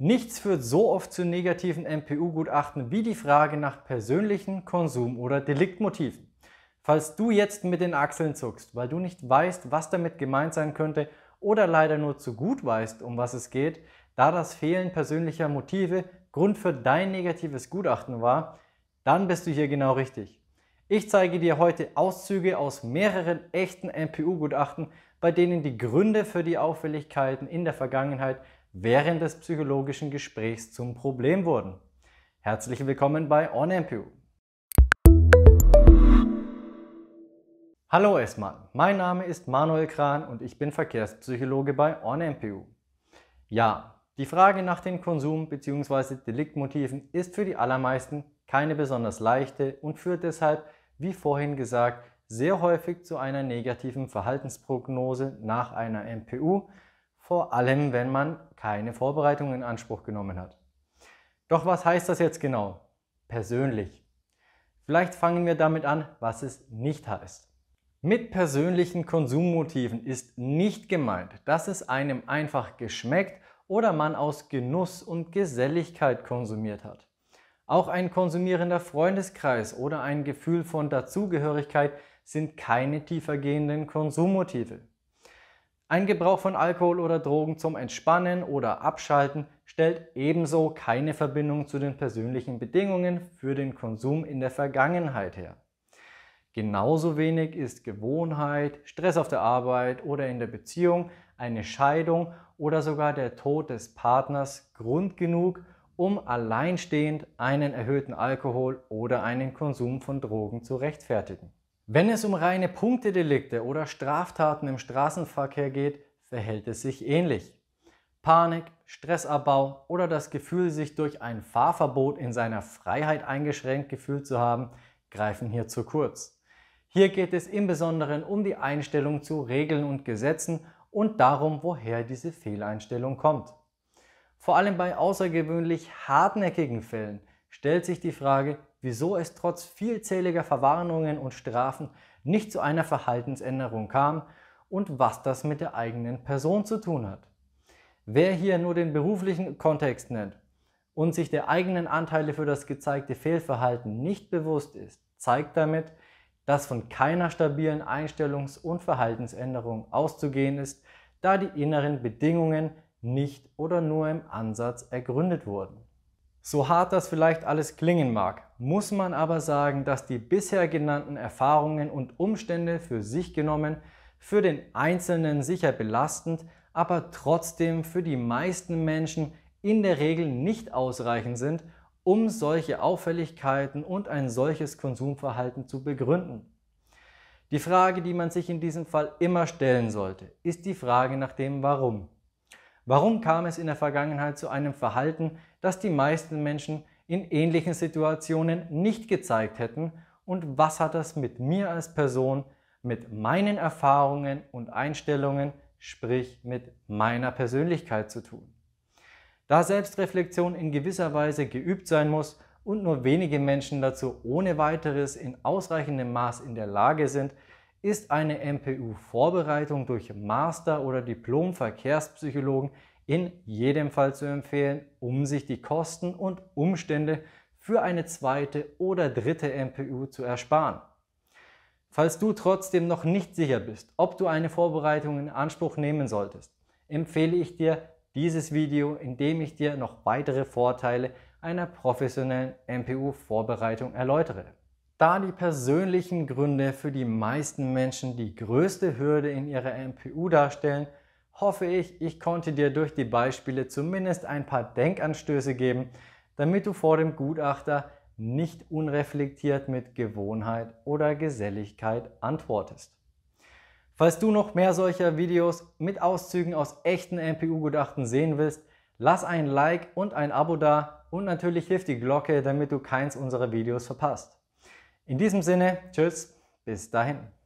Nichts führt so oft zu negativen MPU-Gutachten wie die Frage nach persönlichen Konsum- oder Deliktmotiven. Falls du jetzt mit den Achseln zuckst, weil du nicht weißt, was damit gemeint sein könnte oder leider nur zu gut weißt, um was es geht, da das Fehlen persönlicher Motive Grund für dein negatives Gutachten war, dann bist du hier genau richtig. Ich zeige dir heute Auszüge aus mehreren echten MPU-Gutachten, bei denen die Gründe für die Auffälligkeiten in der Vergangenheit während des psychologischen Gesprächs zum Problem wurden. Herzlich willkommen bei OnMPU. Hallo erstmal, mein Name ist Manuel Kran und ich bin Verkehrspsychologe bei OnMPU. Ja, die Frage nach den Konsum- bzw. Deliktmotiven ist für die allermeisten keine besonders leichte und führt deshalb, wie vorhin gesagt, sehr häufig zu einer negativen Verhaltensprognose nach einer MPU, vor allem wenn man keine Vorbereitung in Anspruch genommen hat. Doch was heißt das jetzt genau? Persönlich. Vielleicht fangen wir damit an, was es nicht heißt. Mit persönlichen Konsummotiven ist nicht gemeint, dass es einem einfach geschmeckt oder man aus Genuss und Geselligkeit konsumiert hat. Auch ein konsumierender Freundeskreis oder ein Gefühl von Dazugehörigkeit sind keine tiefergehenden Konsummotive. Ein Gebrauch von Alkohol oder Drogen zum Entspannen oder Abschalten stellt ebenso keine Verbindung zu den persönlichen Bedingungen für den Konsum in der Vergangenheit her. Genauso wenig ist Gewohnheit, Stress auf der Arbeit oder in der Beziehung, eine Scheidung oder sogar der Tod des Partners Grund genug, um alleinstehend einen erhöhten Alkohol oder einen Konsum von Drogen zu rechtfertigen. Wenn es um reine Punktedelikte oder Straftaten im Straßenverkehr geht, verhält es sich ähnlich. Panik, Stressabbau oder das Gefühl, sich durch ein Fahrverbot in seiner Freiheit eingeschränkt gefühlt zu haben, greifen hier zu kurz. Hier geht es im Besonderen um die Einstellung zu Regeln und Gesetzen und darum, woher diese Fehleinstellung kommt. Vor allem bei außergewöhnlich hartnäckigen Fällen stellt sich die Frage, wieso es trotz vielzähliger Verwarnungen und Strafen nicht zu einer Verhaltensänderung kam und was das mit der eigenen Person zu tun hat. Wer hier nur den beruflichen Kontext nennt und sich der eigenen Anteile für das gezeigte Fehlverhalten nicht bewusst ist, zeigt damit, dass von keiner stabilen Einstellungs- und Verhaltensänderung auszugehen ist, da die inneren Bedingungen nicht oder nur im Ansatz ergründet wurden. So hart das vielleicht alles klingen mag, muss man aber sagen, dass die bisher genannten Erfahrungen und Umstände für sich genommen für den Einzelnen sicher belastend, aber trotzdem für die meisten Menschen in der Regel nicht ausreichend sind, um solche Auffälligkeiten und ein solches Konsumverhalten zu begründen. Die Frage, die man sich in diesem Fall immer stellen sollte, ist die Frage nach dem Warum. Warum kam es in der Vergangenheit zu einem Verhalten, das die meisten Menschen in ähnlichen Situationen nicht gezeigt hätten und was hat das mit mir als Person, mit meinen Erfahrungen und Einstellungen, sprich mit meiner Persönlichkeit zu tun. Da Selbstreflexion in gewisser Weise geübt sein muss und nur wenige Menschen dazu ohne weiteres in ausreichendem Maß in der Lage sind, ist eine MPU-Vorbereitung durch Master- oder Diplom-Verkehrspsychologen in jedem Fall zu empfehlen, um sich die Kosten und Umstände für eine zweite oder dritte MPU zu ersparen. Falls du trotzdem noch nicht sicher bist, ob du eine Vorbereitung in Anspruch nehmen solltest, empfehle ich dir dieses Video, in dem ich dir noch weitere Vorteile einer professionellen MPU-Vorbereitung erläutere. Da die persönlichen Gründe für die meisten Menschen die größte Hürde in ihrer MPU darstellen, hoffe ich, ich konnte dir durch die Beispiele zumindest ein paar Denkanstöße geben, damit du vor dem Gutachter nicht unreflektiert mit Gewohnheit oder Geselligkeit antwortest. Falls du noch mehr solcher Videos mit Auszügen aus echten MPU-Gutachten sehen willst, lass ein Like und ein Abo da und natürlich hilft die Glocke, damit du keins unserer Videos verpasst. In diesem Sinne, tschüss, bis dahin.